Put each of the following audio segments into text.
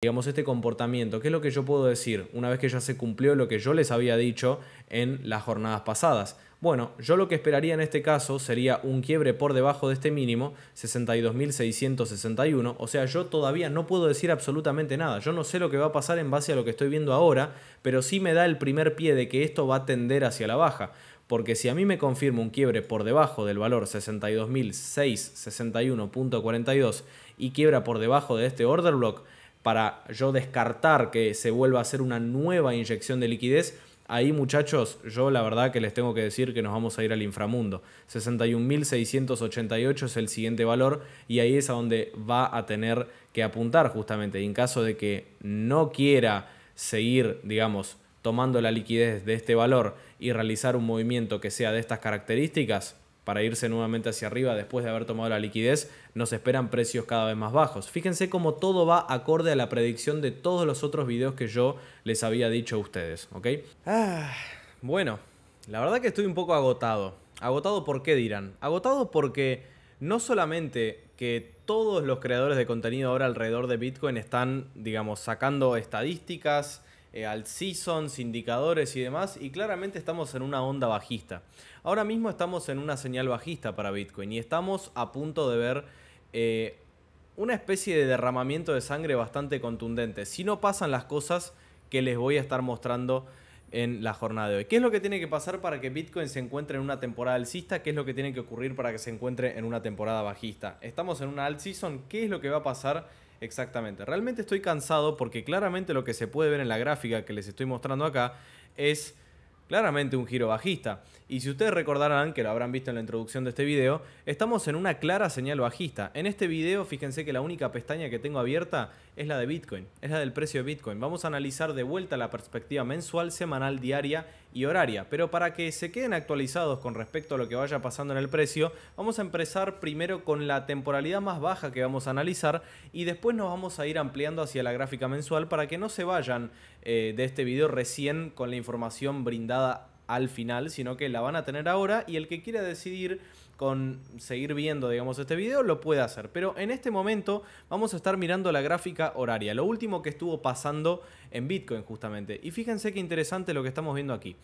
digamos, este comportamiento. ¿Qué es lo que yo puedo decir una vez que ya se cumplió lo que yo les había dicho en las jornadas pasadas? Bueno, yo lo que esperaría en este caso sería un quiebre por debajo de este mínimo, 62.661. O sea, yo todavía no puedo decir absolutamente nada. Yo no sé lo que va a pasar en base a lo que estoy viendo ahora, pero sí me da el primer pie de que esto va a tender hacia la baja. Porque si a mí me confirma un quiebre por debajo del valor 62.661.42 y quiebra por debajo de este order block, para yo descartar que se vuelva a hacer una nueva inyección de liquidez, ahí muchachos, yo la verdad que les tengo que decir que nos vamos a ir al inframundo. 61.688 es el siguiente valor y ahí es a donde va a tener que apuntar justamente. en caso de que no quiera seguir, digamos, tomando la liquidez de este valor y realizar un movimiento que sea de estas características, para irse nuevamente hacia arriba después de haber tomado la liquidez, nos esperan precios cada vez más bajos. Fíjense cómo todo va acorde a la predicción de todos los otros videos que yo les había dicho a ustedes, ¿ok? Ah, bueno, la verdad que estoy un poco agotado. ¿Agotado por qué dirán? Agotado porque no solamente que todos los creadores de contenido ahora alrededor de Bitcoin están, digamos, sacando estadísticas, eh, al seasons, indicadores y demás, y claramente estamos en una onda bajista. Ahora mismo estamos en una señal bajista para Bitcoin y estamos a punto de ver eh, una especie de derramamiento de sangre bastante contundente. Si no pasan las cosas que les voy a estar mostrando en la jornada de hoy. ¿Qué es lo que tiene que pasar para que Bitcoin se encuentre en una temporada alcista? ¿Qué es lo que tiene que ocurrir para que se encuentre en una temporada bajista? Estamos en una alt season. ¿Qué es lo que va a pasar? Exactamente. Realmente estoy cansado porque claramente lo que se puede ver en la gráfica que les estoy mostrando acá es claramente un giro bajista. Y si ustedes recordarán, que lo habrán visto en la introducción de este video, estamos en una clara señal bajista. En este video, fíjense que la única pestaña que tengo abierta es la de Bitcoin, es la del precio de Bitcoin. Vamos a analizar de vuelta la perspectiva mensual, semanal, diaria y horaria. Pero para que se queden actualizados con respecto a lo que vaya pasando en el precio, vamos a empezar primero con la temporalidad más baja que vamos a analizar y después nos vamos a ir ampliando hacia la gráfica mensual para que no se vayan eh, de este video recién con la información brindada al final, sino que la van a tener ahora y el que quiera decidir con seguir viendo, digamos, este video, lo puede hacer. Pero en este momento vamos a estar mirando la gráfica horaria, lo último que estuvo pasando en Bitcoin justamente. Y fíjense qué interesante lo que estamos viendo aquí.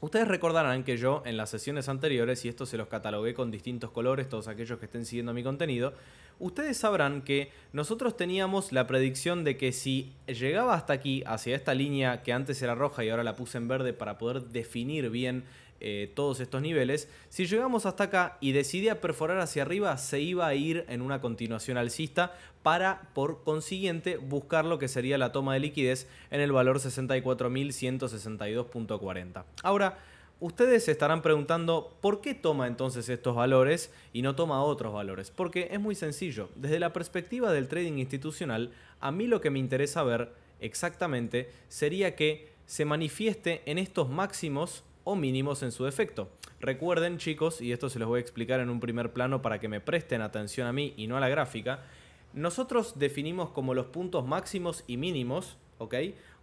Ustedes recordarán que yo en las sesiones anteriores, y esto se los catalogué con distintos colores, todos aquellos que estén siguiendo mi contenido, ustedes sabrán que nosotros teníamos la predicción de que si llegaba hasta aquí, hacia esta línea que antes era roja y ahora la puse en verde para poder definir bien eh, todos estos niveles, si llegamos hasta acá y decidía perforar hacia arriba, se iba a ir en una continuación alcista para, por consiguiente, buscar lo que sería la toma de liquidez en el valor 64.162.40. Ahora, Ustedes se estarán preguntando por qué toma entonces estos valores y no toma otros valores. Porque es muy sencillo. Desde la perspectiva del trading institucional, a mí lo que me interesa ver exactamente sería que se manifieste en estos máximos o mínimos en su defecto. Recuerden chicos, y esto se los voy a explicar en un primer plano para que me presten atención a mí y no a la gráfica, nosotros definimos como los puntos máximos y mínimos, ¿ok?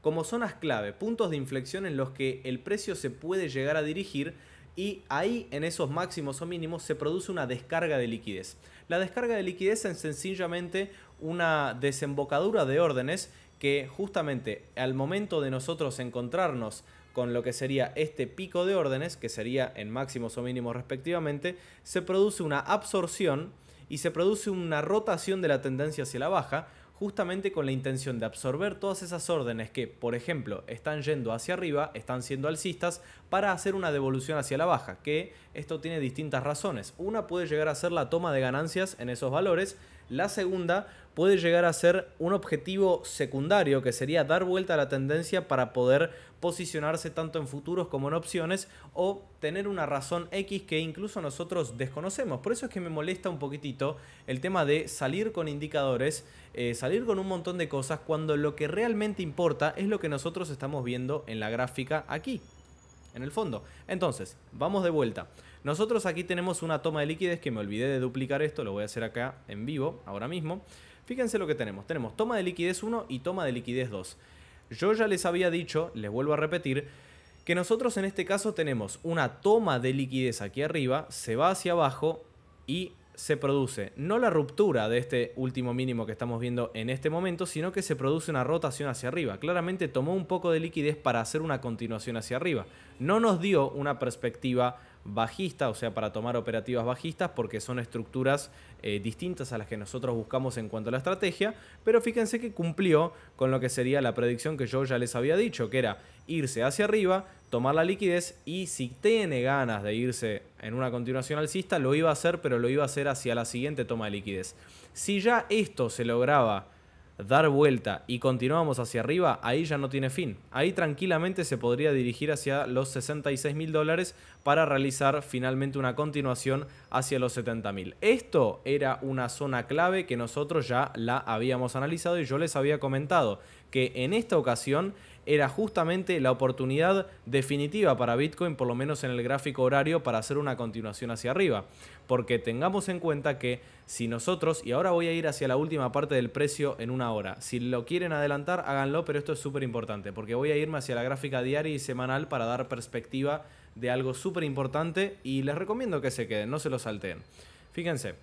Como zonas clave, puntos de inflexión en los que el precio se puede llegar a dirigir y ahí en esos máximos o mínimos se produce una descarga de liquidez. La descarga de liquidez es sencillamente una desembocadura de órdenes que justamente al momento de nosotros encontrarnos con lo que sería este pico de órdenes, que sería en máximos o mínimos respectivamente, se produce una absorción y se produce una rotación de la tendencia hacia la baja, justamente con la intención de absorber todas esas órdenes que, por ejemplo, están yendo hacia arriba, están siendo alcistas, para hacer una devolución hacia la baja, que esto tiene distintas razones. Una puede llegar a ser la toma de ganancias en esos valores, la segunda puede llegar a ser un objetivo secundario, que sería dar vuelta a la tendencia para poder posicionarse tanto en futuros como en opciones o tener una razón X que incluso nosotros desconocemos. Por eso es que me molesta un poquitito el tema de salir con indicadores, eh, salir con un montón de cosas cuando lo que realmente importa es lo que nosotros estamos viendo en la gráfica aquí en el fondo. Entonces, vamos de vuelta. Nosotros aquí tenemos una toma de liquidez que me olvidé de duplicar esto, lo voy a hacer acá en vivo, ahora mismo. Fíjense lo que tenemos. Tenemos toma de liquidez 1 y toma de liquidez 2. Yo ya les había dicho, les vuelvo a repetir, que nosotros en este caso tenemos una toma de liquidez aquí arriba, se va hacia abajo y se produce no la ruptura de este último mínimo que estamos viendo en este momento, sino que se produce una rotación hacia arriba. Claramente tomó un poco de liquidez para hacer una continuación hacia arriba. No nos dio una perspectiva bajista, o sea, para tomar operativas bajistas, porque son estructuras eh, distintas a las que nosotros buscamos en cuanto a la estrategia, pero fíjense que cumplió con lo que sería la predicción que yo ya les había dicho, que era irse hacia arriba, tomar la liquidez y si tiene ganas de irse en una continuación alcista, lo iba a hacer, pero lo iba a hacer hacia la siguiente toma de liquidez. Si ya esto se lograba dar vuelta y continuamos hacia arriba, ahí ya no tiene fin. Ahí tranquilamente se podría dirigir hacia los 66 mil dólares para realizar finalmente una continuación hacia los 70 mil. Esto era una zona clave que nosotros ya la habíamos analizado y yo les había comentado que en esta ocasión era justamente la oportunidad definitiva para Bitcoin, por lo menos en el gráfico horario, para hacer una continuación hacia arriba. Porque tengamos en cuenta que si nosotros, y ahora voy a ir hacia la última parte del precio en una hora, si lo quieren adelantar, háganlo, pero esto es súper importante, porque voy a irme hacia la gráfica diaria y semanal para dar perspectiva de algo súper importante y les recomiendo que se queden, no se lo salteen. Fíjense,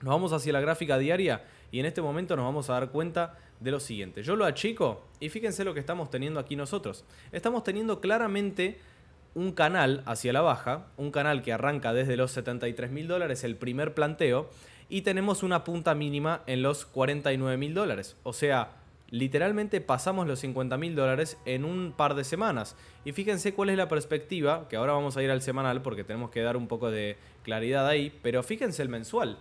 nos vamos hacia la gráfica diaria y en este momento nos vamos a dar cuenta de lo siguiente. Yo lo achico y fíjense lo que estamos teniendo aquí nosotros. Estamos teniendo claramente un canal hacia la baja, un canal que arranca desde los 73 mil dólares, el primer planteo, y tenemos una punta mínima en los 49 mil dólares. O sea, literalmente pasamos los 50 mil dólares en un par de semanas. Y fíjense cuál es la perspectiva, que ahora vamos a ir al semanal porque tenemos que dar un poco de claridad ahí, pero fíjense el mensual.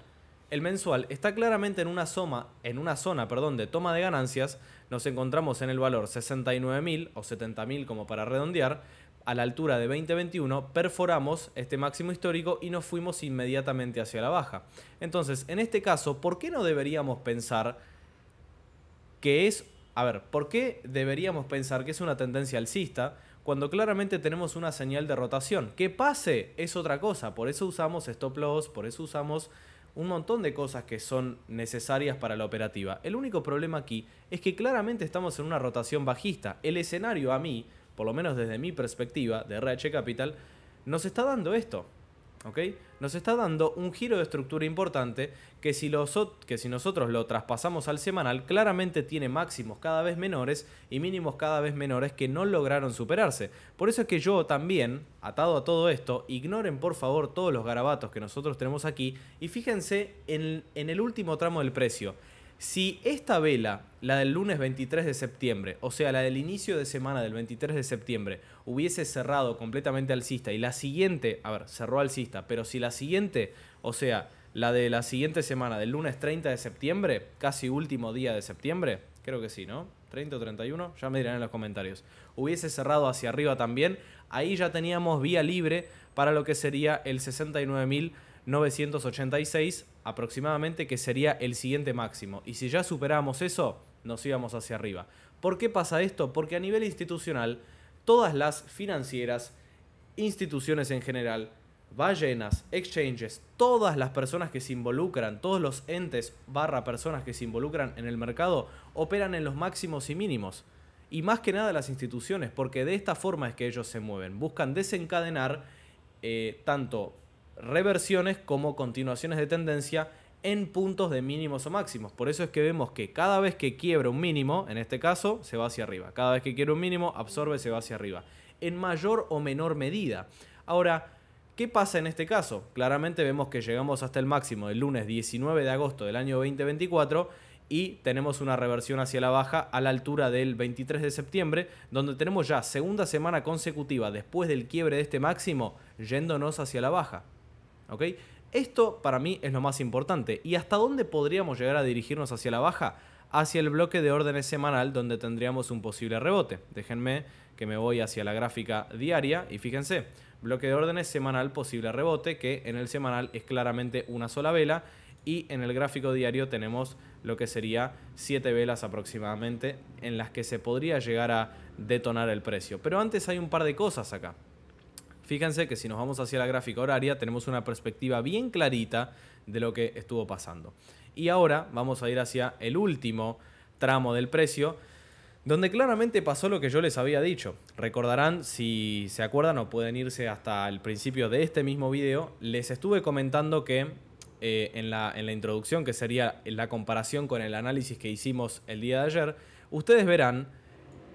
El mensual está claramente en una, soma, en una zona perdón, de toma de ganancias, nos encontramos en el valor 69.000 o 70.000 como para redondear, a la altura de 2021 perforamos este máximo histórico y nos fuimos inmediatamente hacia la baja. Entonces, en este caso, ¿por qué no deberíamos pensar que es... A ver, ¿por qué deberíamos pensar que es una tendencia alcista? cuando claramente tenemos una señal de rotación. Que pase es otra cosa, por eso usamos stop loss, por eso usamos un montón de cosas que son necesarias para la operativa. El único problema aquí es que claramente estamos en una rotación bajista. El escenario a mí, por lo menos desde mi perspectiva de RH Capital, nos está dando esto. Nos está dando un giro de estructura importante que si, que si nosotros lo traspasamos al semanal, claramente tiene máximos cada vez menores y mínimos cada vez menores que no lograron superarse. Por eso es que yo también, atado a todo esto, ignoren por favor todos los garabatos que nosotros tenemos aquí y fíjense en el último tramo del precio. Si esta vela, la del lunes 23 de septiembre, o sea, la del inicio de semana del 23 de septiembre, hubiese cerrado completamente alcista y la siguiente, a ver, cerró alcista, pero si la siguiente, o sea, la de la siguiente semana, del lunes 30 de septiembre, casi último día de septiembre, creo que sí, ¿no? 30 o 31, ya me dirán en los comentarios. Hubiese cerrado hacia arriba también, ahí ya teníamos vía libre para lo que sería el 69.986 aproximadamente, que sería el siguiente máximo. Y si ya superamos eso, nos íbamos hacia arriba. ¿Por qué pasa esto? Porque a nivel institucional, todas las financieras, instituciones en general, ballenas, exchanges, todas las personas que se involucran, todos los entes barra personas que se involucran en el mercado, operan en los máximos y mínimos. Y más que nada las instituciones, porque de esta forma es que ellos se mueven. Buscan desencadenar eh, tanto reversiones como continuaciones de tendencia en puntos de mínimos o máximos. Por eso es que vemos que cada vez que quiebra un mínimo, en este caso, se va hacia arriba. Cada vez que quiebra un mínimo, absorbe, y se va hacia arriba. En mayor o menor medida. Ahora, ¿Qué pasa en este caso? Claramente vemos que llegamos hasta el máximo del lunes 19 de agosto del año 2024 y tenemos una reversión hacia la baja a la altura del 23 de septiembre, donde tenemos ya segunda semana consecutiva después del quiebre de este máximo yéndonos hacia la baja. ¿ok? Esto para mí es lo más importante. ¿Y hasta dónde podríamos llegar a dirigirnos hacia la baja? Hacia el bloque de órdenes semanal donde tendríamos un posible rebote. Déjenme que me voy hacia la gráfica diaria y fíjense, bloque de órdenes semanal posible rebote, que en el semanal es claramente una sola vela y en el gráfico diario tenemos lo que sería 7 velas aproximadamente en las que se podría llegar a detonar el precio. Pero antes hay un par de cosas acá. Fíjense que si nos vamos hacia la gráfica horaria, tenemos una perspectiva bien clarita de lo que estuvo pasando. Y ahora vamos a ir hacia el último tramo del precio, donde claramente pasó lo que yo les había dicho. Recordarán, si se acuerdan o pueden irse hasta el principio de este mismo video, les estuve comentando que eh, en, la, en la introducción, que sería la comparación con el análisis que hicimos el día de ayer, ustedes verán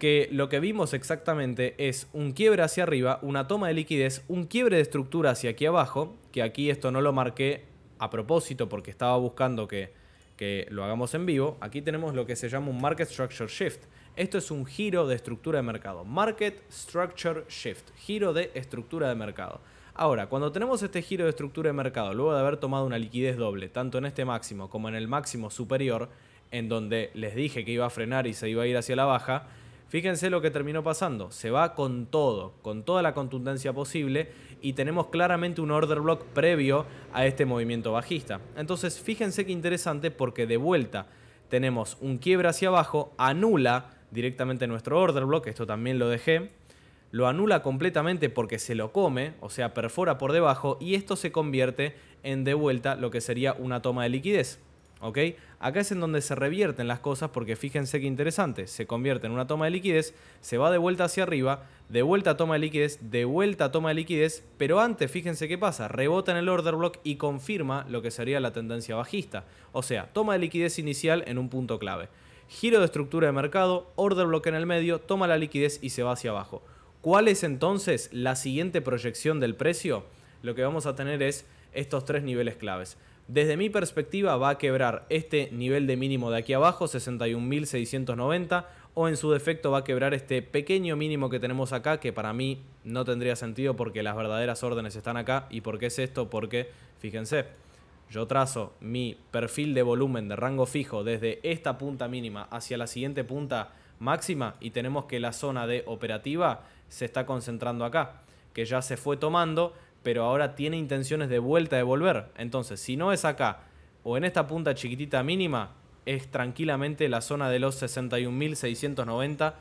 que lo que vimos exactamente es un quiebre hacia arriba, una toma de liquidez, un quiebre de estructura hacia aquí abajo, que aquí esto no lo marqué a propósito porque estaba buscando que, que lo hagamos en vivo. Aquí tenemos lo que se llama un Market Structure Shift. Esto es un giro de estructura de mercado. Market Structure Shift, giro de estructura de mercado. Ahora, cuando tenemos este giro de estructura de mercado, luego de haber tomado una liquidez doble, tanto en este máximo como en el máximo superior, en donde les dije que iba a frenar y se iba a ir hacia la baja, Fíjense lo que terminó pasando. Se va con todo, con toda la contundencia posible y tenemos claramente un order block previo a este movimiento bajista. Entonces, fíjense qué interesante porque de vuelta tenemos un quiebre hacia abajo, anula directamente nuestro order block, esto también lo dejé, lo anula completamente porque se lo come, o sea, perfora por debajo y esto se convierte en de vuelta lo que sería una toma de liquidez. ¿ok? Acá es en donde se revierten las cosas porque fíjense qué interesante, se convierte en una toma de liquidez, se va de vuelta hacia arriba, de vuelta toma de liquidez, de vuelta toma de liquidez, pero antes fíjense qué pasa, rebota en el order block y confirma lo que sería la tendencia bajista, o sea, toma de liquidez inicial en un punto clave. Giro de estructura de mercado, order block en el medio, toma la liquidez y se va hacia abajo. ¿Cuál es entonces la siguiente proyección del precio? Lo que vamos a tener es estos tres niveles claves. Desde mi perspectiva va a quebrar este nivel de mínimo de aquí abajo, 61.690, o en su defecto va a quebrar este pequeño mínimo que tenemos acá, que para mí no tendría sentido porque las verdaderas órdenes están acá. ¿Y por qué es esto? Porque, fíjense, yo trazo mi perfil de volumen de rango fijo desde esta punta mínima hacia la siguiente punta máxima y tenemos que la zona de operativa se está concentrando acá, que ya se fue tomando, pero ahora tiene intenciones de vuelta de volver. Entonces, si no es acá o en esta punta chiquitita mínima, es tranquilamente la zona de los 61.690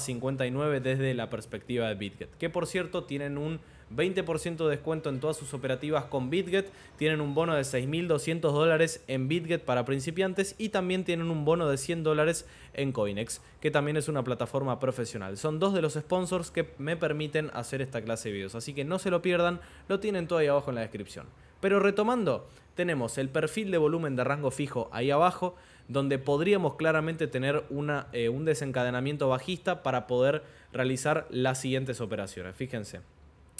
59 desde la perspectiva de BitGet. Que por cierto tienen un 20% de descuento en todas sus operativas con BitGet, tienen un bono de 6.200 dólares en BitGet para principiantes y también tienen un bono de 100 dólares en Coinex, que también es una plataforma profesional. Son dos de los sponsors que me permiten hacer esta clase de videos, así que no se lo pierdan, lo tienen todo ahí abajo en la descripción. Pero retomando, tenemos el perfil de volumen de rango fijo ahí abajo, donde podríamos claramente tener eh, un desencadenamiento bajista para poder realizar las siguientes operaciones. Fíjense,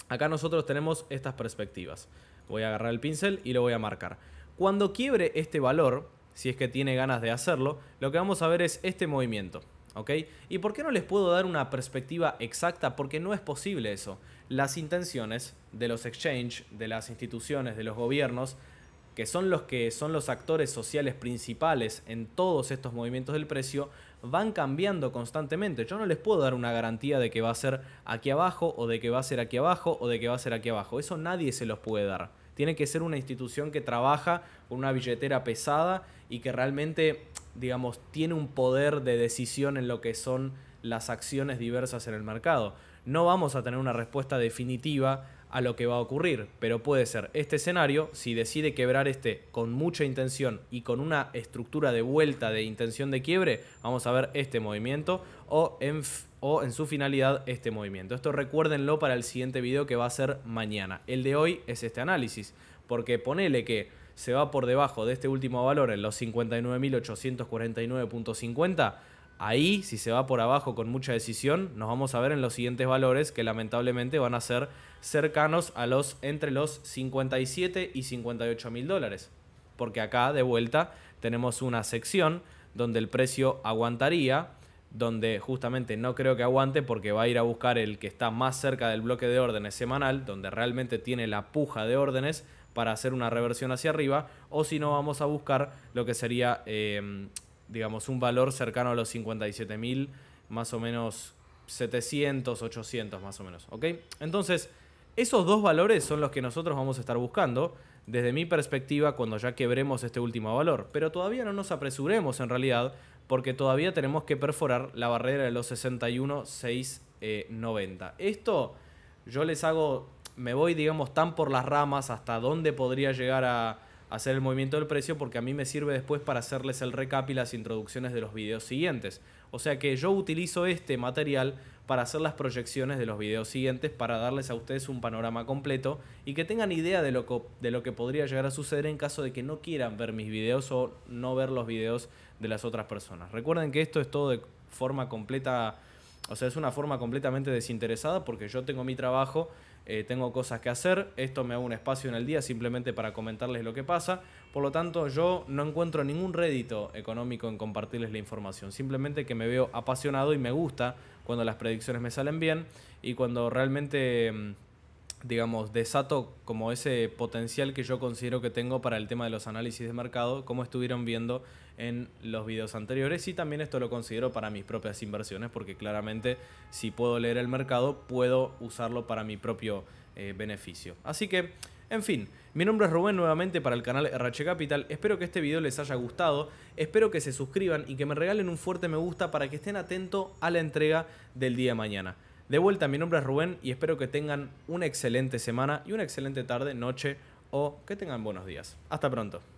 acá nosotros tenemos estas perspectivas. Voy a agarrar el pincel y lo voy a marcar. Cuando quiebre este valor, si es que tiene ganas de hacerlo, lo que vamos a ver es este movimiento. ¿ok? ¿Y por qué no les puedo dar una perspectiva exacta? Porque no es posible eso. Las intenciones de los exchange, de las instituciones, de los gobiernos, que son los que son los actores sociales principales en todos estos movimientos del precio, van cambiando constantemente. Yo no les puedo dar una garantía de que va a ser aquí abajo o de que va a ser aquí abajo o de que va a ser aquí abajo. Eso nadie se los puede dar. Tiene que ser una institución que trabaja con una billetera pesada y que realmente digamos, tiene un poder de decisión en lo que son las acciones diversas en el mercado. No vamos a tener una respuesta definitiva a lo que va a ocurrir, pero puede ser este escenario, si decide quebrar este con mucha intención y con una estructura de vuelta de intención de quiebre, vamos a ver este movimiento o en, o en su finalidad este movimiento. Esto recuérdenlo para el siguiente video que va a ser mañana. El de hoy es este análisis, porque ponele que se va por debajo de este último valor en los 59.849.50, ahí si se va por abajo con mucha decisión, nos vamos a ver en los siguientes valores que lamentablemente van a ser cercanos a los entre los 57 y 58 mil dólares. Porque acá de vuelta tenemos una sección donde el precio aguantaría, donde justamente no creo que aguante porque va a ir a buscar el que está más cerca del bloque de órdenes semanal, donde realmente tiene la puja de órdenes, para hacer una reversión hacia arriba, o si no vamos a buscar lo que sería, eh, digamos, un valor cercano a los 57.000, más o menos 700, 800 más o menos, ¿ok? Entonces, esos dos valores son los que nosotros vamos a estar buscando desde mi perspectiva cuando ya quebremos este último valor, pero todavía no nos apresuremos en realidad porque todavía tenemos que perforar la barrera de los 61,690. Eh, Esto yo les hago me voy, digamos, tan por las ramas hasta dónde podría llegar a hacer el movimiento del precio porque a mí me sirve después para hacerles el recap y las introducciones de los videos siguientes. O sea que yo utilizo este material para hacer las proyecciones de los videos siguientes para darles a ustedes un panorama completo y que tengan idea de lo que, de lo que podría llegar a suceder en caso de que no quieran ver mis videos o no ver los videos de las otras personas. Recuerden que esto es todo de forma completa, o sea, es una forma completamente desinteresada porque yo tengo mi trabajo eh, tengo cosas que hacer, esto me hago un espacio en el día simplemente para comentarles lo que pasa, por lo tanto yo no encuentro ningún rédito económico en compartirles la información, simplemente que me veo apasionado y me gusta cuando las predicciones me salen bien y cuando realmente mm, digamos, desato como ese potencial que yo considero que tengo para el tema de los análisis de mercado, como estuvieron viendo en los videos anteriores y también esto lo considero para mis propias inversiones porque claramente si puedo leer el mercado puedo usarlo para mi propio eh, beneficio. Así que, en fin, mi nombre es Rubén nuevamente para el canal RH Capital, espero que este video les haya gustado, espero que se suscriban y que me regalen un fuerte me gusta para que estén atentos a la entrega del día de mañana. De vuelta, mi nombre es Rubén y espero que tengan una excelente semana y una excelente tarde, noche o que tengan buenos días. Hasta pronto.